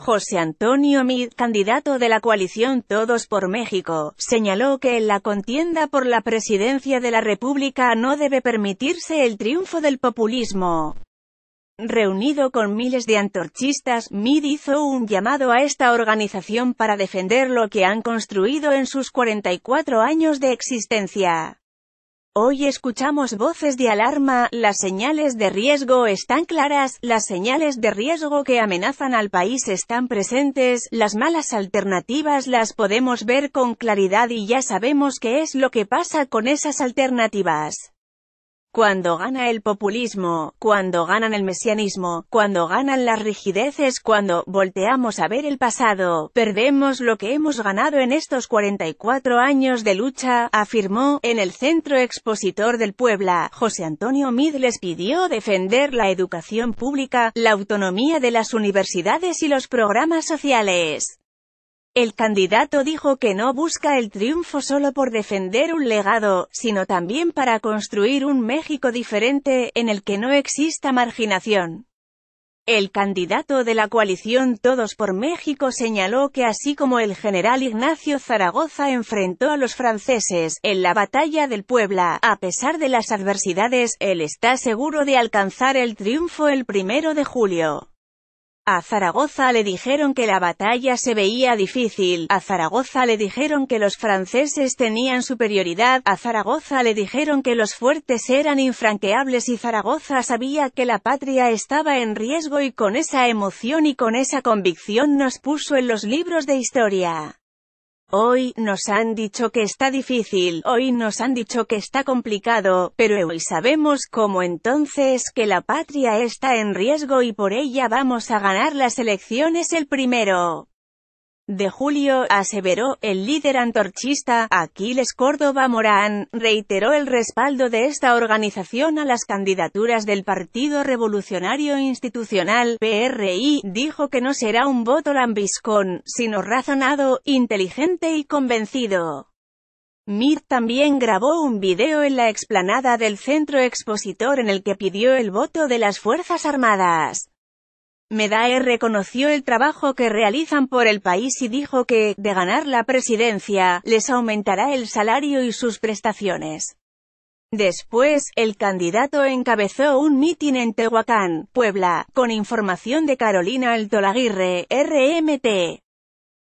José Antonio Mid, candidato de la coalición Todos por México, señaló que en la contienda por la presidencia de la República no debe permitirse el triunfo del populismo. Reunido con miles de antorchistas, Mid hizo un llamado a esta organización para defender lo que han construido en sus 44 años de existencia. Hoy escuchamos voces de alarma, las señales de riesgo están claras, las señales de riesgo que amenazan al país están presentes, las malas alternativas las podemos ver con claridad y ya sabemos qué es lo que pasa con esas alternativas. Cuando gana el populismo, cuando ganan el mesianismo, cuando ganan las rigideces, cuando volteamos a ver el pasado, perdemos lo que hemos ganado en estos 44 años de lucha, afirmó, en el Centro Expositor del Puebla. José Antonio Mid les pidió defender la educación pública, la autonomía de las universidades y los programas sociales. El candidato dijo que no busca el triunfo solo por defender un legado, sino también para construir un México diferente, en el que no exista marginación. El candidato de la coalición Todos por México señaló que así como el general Ignacio Zaragoza enfrentó a los franceses en la batalla del Puebla, a pesar de las adversidades, él está seguro de alcanzar el triunfo el primero de julio. A Zaragoza le dijeron que la batalla se veía difícil, a Zaragoza le dijeron que los franceses tenían superioridad, a Zaragoza le dijeron que los fuertes eran infranqueables y Zaragoza sabía que la patria estaba en riesgo y con esa emoción y con esa convicción nos puso en los libros de historia. Hoy nos han dicho que está difícil, hoy nos han dicho que está complicado, pero hoy sabemos como entonces que la patria está en riesgo y por ella vamos a ganar las elecciones el primero de julio, aseveró, el líder antorchista, Aquiles Córdoba Morán, reiteró el respaldo de esta organización a las candidaturas del Partido Revolucionario Institucional, PRI, dijo que no será un voto lambiscón, sino razonado, inteligente y convencido. Mir también grabó un video en la explanada del centro expositor en el que pidió el voto de las Fuerzas Armadas. Medae reconoció el trabajo que realizan por el país y dijo que, de ganar la presidencia, les aumentará el salario y sus prestaciones. Después, el candidato encabezó un mitin en Tehuacán, Puebla, con información de Carolina Altolaguirre, RMT.